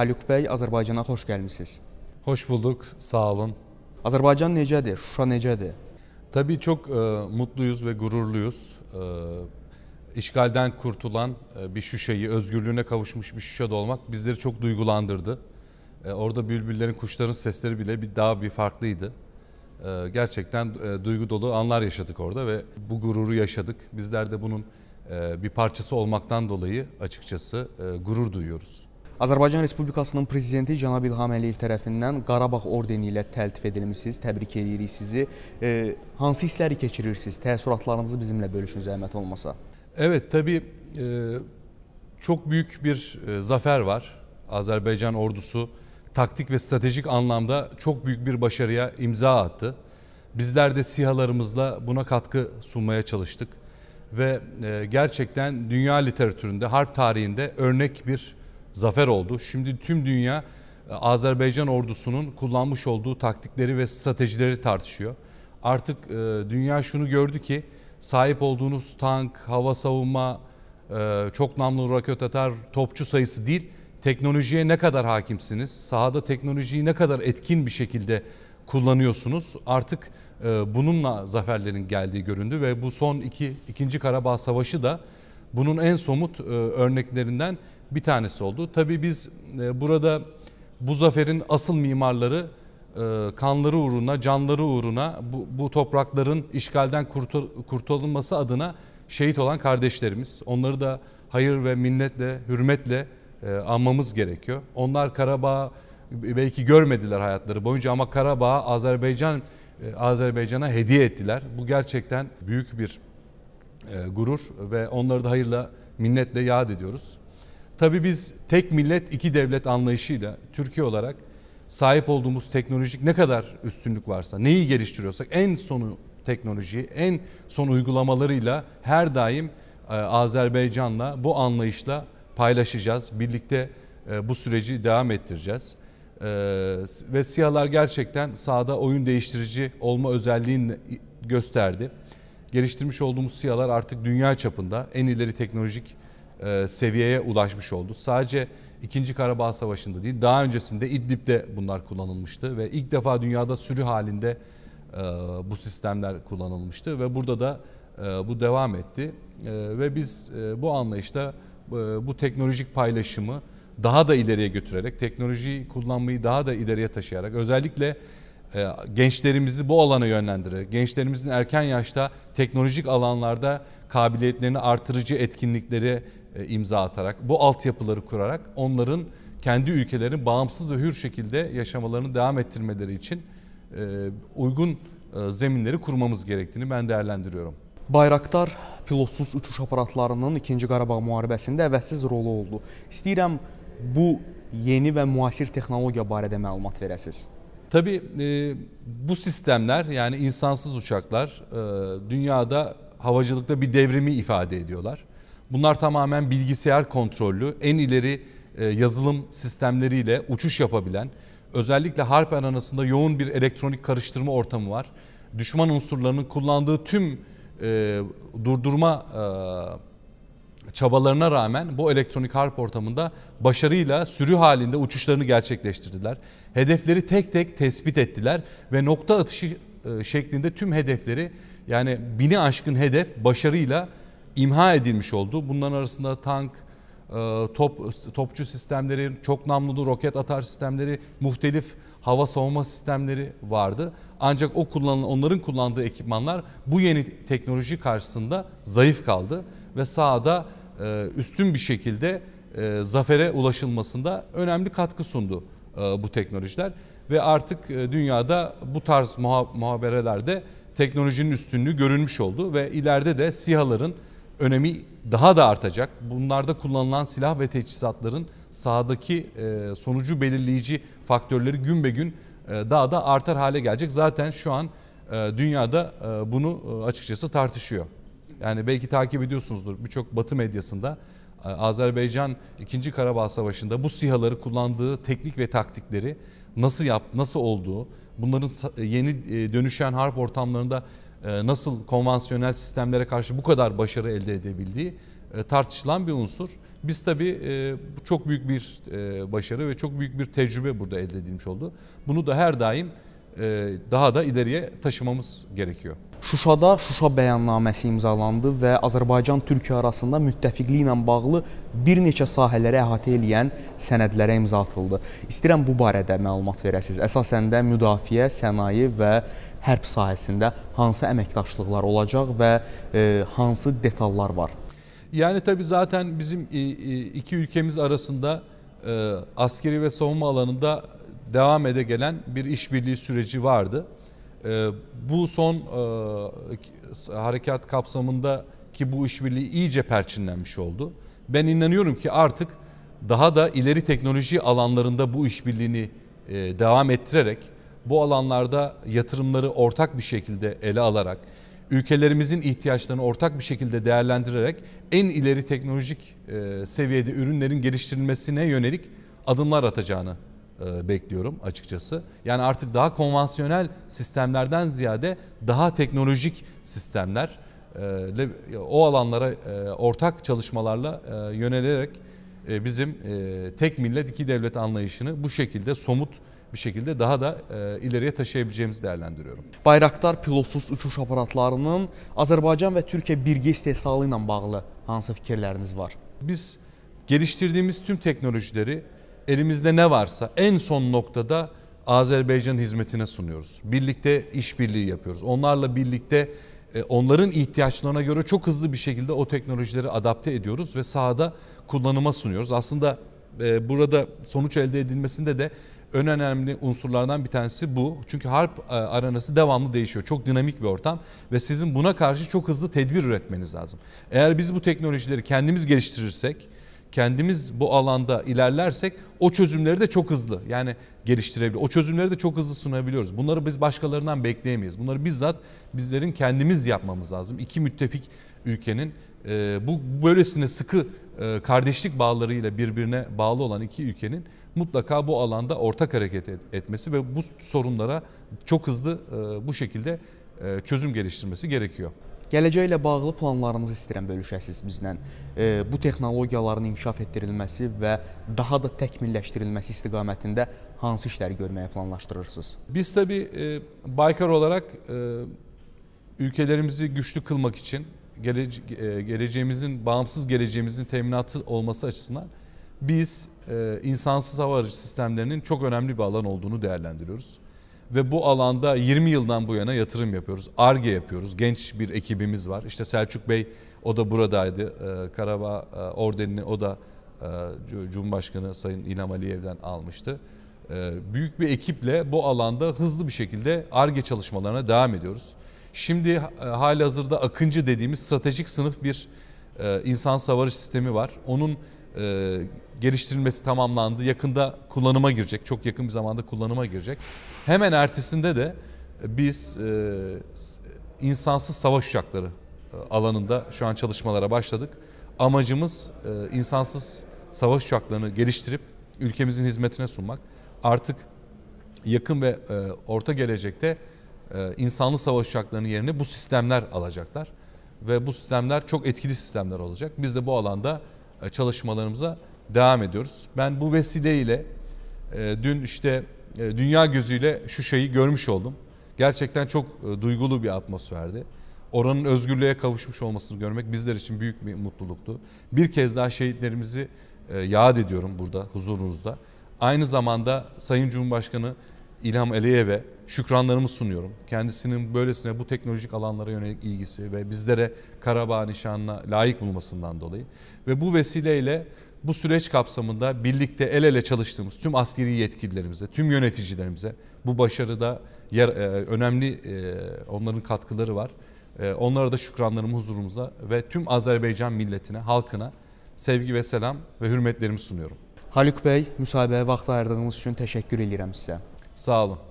Haluk Bey, Azerbaycan'a hoş gəlmisiniz. Hoş bulduk, sağ olun. Azerbaycan necədir? Şuşa necədir? Tabii çok e, mutluyuz ve gururluyuz. E, işgalden kurtulan e, bir Şuşa'yı, özgürlüğüne kavuşmuş bir Şuşa'da olmak bizleri çok duygulandırdı. E, orada bülbüllerin, kuşların sesleri bile bir daha bir farklıydı. E, gerçekten e, duygu dolu anlar yaşadık orada ve bu gururu yaşadık. Bizler de bunun e, bir parçası olmaktan dolayı açıkçası e, gurur duyuyoruz. Azərbaycan Respublikasının Prezidenti Cənab İlham Əliyev tərəfindən Qarabağ ordeni ilə təltif edilmişsiniz, təbrik edirik sizi. E, hansı hissləri keçirirsiniz? Təəssüratlarınızı bizimlə bölüşün zəhmət olmasa. Evet, tabi e, çok büyük bir e, zafer var. Azerbaycan ordusu taktik ve stratejik anlamda çok büyük bir başarıya imza attı. Bizler de sihalarımızla buna katkı sunmaya çalıştık ve e, gerçekten dünya literatüründe, harp tarihinde örnek bir zafer oldu. Şimdi tüm dünya e, Azerbaycan ordusunun kullanmış olduğu taktikleri ve stratejileri tartışıyor. Artık e, dünya şunu gördü ki sahip olduğunuz tank, hava savunma, e, çok namlu raket atar, topçu sayısı değil, teknolojiye ne kadar hakimsiniz? Sahada teknolojiyi ne kadar etkin bir şekilde kullanıyorsunuz? Artık e, bununla zaferlerin geldiği göründü ve bu son iki, ikinci Karabağ Savaşı da bunun en somut e, örneklerinden bir tanesi oldu. Tabii biz e, burada bu zaferin asıl mimarları e, kanları uğruna, canları uğruna bu, bu toprakların işgalden kurtul kurtulunması adına şehit olan kardeşlerimiz. Onları da hayır ve minnetle, hürmetle e, anmamız gerekiyor. Onlar Karabağ belki görmediler hayatları boyunca ama Karabağ Azerbaycan e, Azerbaycan'a hediye ettiler. Bu gerçekten büyük bir e, gurur ve onları da hayırla minnetle yad ediyoruz. Tabii biz tek millet iki devlet anlayışıyla Türkiye olarak sahip olduğumuz teknolojik ne kadar üstünlük varsa, neyi geliştiriyorsak en sonu teknolojiyi, en son uygulamalarıyla her daim e, Azerbaycan'la bu anlayışla paylaşacağız. Birlikte e, bu süreci devam ettireceğiz. E, ve siyahlar gerçekten sahada oyun değiştirici olma özelliğini gösterdi. Geliştirmiş olduğumuz siyahlar artık dünya çapında en ileri teknolojik e, seviyeye ulaşmış oldu. Sadece 2. Karabağ Savaşı'nda değil daha öncesinde İdlib'de bunlar kullanılmıştı ve ilk defa dünyada sürü halinde e, bu sistemler kullanılmıştı ve burada da e, bu devam etti e, ve biz e, bu anlayışta e, bu teknolojik paylaşımı daha da ileriye götürerek teknolojiyi kullanmayı daha da ileriye taşıyarak özellikle e, gençlerimizi bu alana yönlendirerek gençlerimizin erken yaşta teknolojik alanlarda kabiliyetlerini artırıcı etkinlikleri e, imza atarak, bu altyapıları kurarak onların kendi ülkelerini bağımsız ve hür şekilde yaşamalarını devam ettirmeleri için e, uygun e, zeminleri kurmamız gerektiğini ben değerlendiriyorum. Bayraktar pilotsuz uçuş aparatlarının 2-ci Qarabağ müharibəsində əvəzsiz rolu oldu. İstəyirəm bu yeni və müasir texnologiya barədə məlumat verəsiz. Tabii e, bu sistemler yani insansız uçaklar e, dünyada havacılıkta bir devrimi ifade ediyorlar. Bunlar tamamen bilgisayar kontrollü, en ileri e, yazılım sistemleriyle uçuş yapabilen, özellikle harp arasında yoğun bir elektronik karıştırma ortamı var. Düşman unsurlarının kullandığı tüm e, durdurma e, çabalarına rağmen bu elektronik harp ortamında başarıyla sürü halinde uçuşlarını gerçekleştirdiler. Hedefleri tek tek tespit ettiler ve nokta atışı e, şeklinde tüm hedefleri yani bini aşkın hedef başarıyla imha edilmiş oldu. Bunların arasında tank, e, top topçu sistemleri, çok namlulu roket atar sistemleri, muhtelif hava savunma sistemleri vardı. Ancak o kullanılan onların kullandığı ekipmanlar bu yeni teknoloji karşısında zayıf kaldı ve sahada e, üstün bir şekilde e, zafere ulaşılmasında önemli katkı sundu bu teknolojiler ve artık dünyada bu tarz muhaberelerde teknolojinin üstünlüğü görülmüş oldu ve ileride de SİHA'ların önemi daha da artacak. Bunlarda kullanılan silah ve teçhizatların sahadaki e, sonucu belirleyici faktörleri gün be gün e, daha da artar hale gelecek. Zaten şu an e, dünyada bunu açıkçası tartışıyor. Yani belki takip ediyorsunuzdur birçok batı medyasında Azerbaycan 2. Karabağ Savaşı'nda bu sihaları kullandığı teknik ve taktikleri nasıl yap nasıl olduğu bunların yeni dönüşen harp ortamlarında e, nasıl konvansiyonel sistemlere karşı bu kadar başarı elde edebildiği e, tartışılan bir unsur. Biz tabii e, çok büyük bir başarı ve çok büyük bir tecrübe burada elde edilmiş oldu. Bunu da her daim E, daha da ileriye taşımamız gerekiyor. Şuşada Şuşa bəyannaməsi imzalandı və Azərbaycan-Türkiyə arasında müttəfiqliyi ilə bağlı bir neçə sahələrə əhatə eləyən sənədlərə imza atıldı. İstəyirəm bu barədə məlumat verəsiniz. Əsasən də müdafiə, sənaye və hərb sahəsində hansı əməkdaşlıqlar olacaq və e, hansı detallar var? Yəni təbii zaten bizim iki ölkəmiz arasında e, askeri və savunma alanında devam ede gelen bir işbirliği süreci vardı. E, bu son e, harekat kapsamında ki bu işbirliği iyice perçinlenmiş oldu. Ben inanıyorum ki artık daha da ileri teknoloji alanlarında bu işbirliğini e, devam ettirerek bu alanlarda yatırımları ortak bir şekilde ele alarak ülkelerimizin ihtiyaçlarını ortak bir şekilde değerlendirerek en ileri teknolojik e, seviyede ürünlerin geliştirilmesine yönelik adımlar atacağını e, bekliyorum açıkçası. Yani artık daha konvansiyonel sistemlerden ziyade daha teknolojik sistemler e, o alanlara e, ortak çalışmalarla yönelerek bizim tek millet iki devlet anlayışını bu şekilde somut bir şekilde daha da e, ileriye taşıyabileceğimizi değerlendiriyorum. Bayraktar pilotsuz uçuş aparatlarının Azerbaycan ve Türkiye birgə istehsalı ilə bağlı hansı fikirləriniz var? Biz geliştirdiğimiz tüm teknolojileri elimizde ne varsa en son noktada Azerbaycan hizmetine sunuyoruz. Birlikte işbirliği yapıyoruz. Onlarla birlikte e, onların ihtiyaçlarına göre çok hızlı bir şekilde o teknolojileri adapte ediyoruz ve sahada kullanıma sunuyoruz. Aslında e, burada sonuç elde edilmesinde de en önemli unsurlardan bir tanesi bu. Çünkü harp e, aranası devamlı değişiyor. Çok dinamik bir ortam ve sizin buna karşı çok hızlı tedbir üretmeniz lazım. Eğer biz bu teknolojileri kendimiz geliştirirsek kendimiz bu alanda ilerlersek o çözümleri de çok hızlı yani geliştirebilir. O çözümleri de çok hızlı sunabiliyoruz. Bunları biz başkalarından bekleyemeyiz. Bunları bizzat bizlerin kendimiz yapmamız lazım. İki müttefik ülkenin e, bu böylesine sıkı e, kardeşlik bağlarıyla birbirine bağlı olan iki ülkenin mutlaka bu alanda ortak hareket etmesi ve bu sorunlara çok hızlı e, bu şekilde çözüm geliştirmesi gerekiyor. Gələcəklə bağlı planlarınızı istəyirəm bölüşəsiz bizlə. E, bu texnologiyaların inkişaf etdirilməsi və daha da təkmilləşdirilməsi istiqamətində hansı işləri görməyi planlaşdırırsınız? Biz təbii e, Baykar olarak e, ülkelerimizi güçlü kılmak için gelece geleceğimizin bağımsız geleceğimizin teminatı olması açısından biz insansız hava aracı sistemlerinin çok önemli bir alan olduğunu değerlendiriyoruz ve bu alanda 20 yıldan bu yana yatırım yapıyoruz. ARGE yapıyoruz. Genç bir ekibimiz var. İşte Selçuk Bey o da buradaydı. Ee, Karabağ e, Ordeni'ni o da e, Cumhurbaşkanı Sayın İlham Aliyev'den almıştı. E, büyük bir ekiple bu alanda hızlı bir şekilde ARGE çalışmalarına devam ediyoruz. Şimdi e, hali Akıncı dediğimiz stratejik sınıf bir e, insan savarış sistemi var. Onun e, geliştirilmesi tamamlandı. Yakında kullanıma girecek. Çok yakın bir zamanda kullanıma girecek. Hemen ertesinde de biz e, insansız savaş uçakları e, alanında şu an çalışmalara başladık. Amacımız e, insansız savaş uçaklarını geliştirip ülkemizin hizmetine sunmak. Artık yakın ve e, orta gelecekte e, insanlı savaş uçaklarının yerine bu sistemler alacaklar ve bu sistemler çok etkili sistemler olacak. Biz de bu alanda e, çalışmalarımıza devam ediyoruz. Ben bu vesileyle e, dün işte e, dünya gözüyle şu şeyi görmüş oldum. Gerçekten çok duygulu bir atmosferdi. Oranın özgürlüğe kavuşmuş olmasını görmek bizler için büyük bir mutluluktu. Bir kez daha şehitlerimizi yad ediyorum burada huzurunuzda. Aynı zamanda Sayın Cumhurbaşkanı İlham Eliyev'e şükranlarımı sunuyorum. Kendisinin böylesine bu teknolojik alanlara yönelik ilgisi ve bizlere Karabağ nişanına layık bulmasından dolayı. Ve bu vesileyle bu süreç kapsamında birlikte el ele çalıştığımız tüm askeri yetkililerimize, tüm yöneticilerimize bu başarıda yer, e, önemli e, onların katkıları var. E, onlara da şükranlarımı huzurumuza ve tüm Azerbaycan milletine, halkına sevgi ve selam ve hürmetlerimi sunuyorum. Haluk Bey, müsahibəyə vaxt ayırdığınız için teşekkür ederim size. Sağ olun.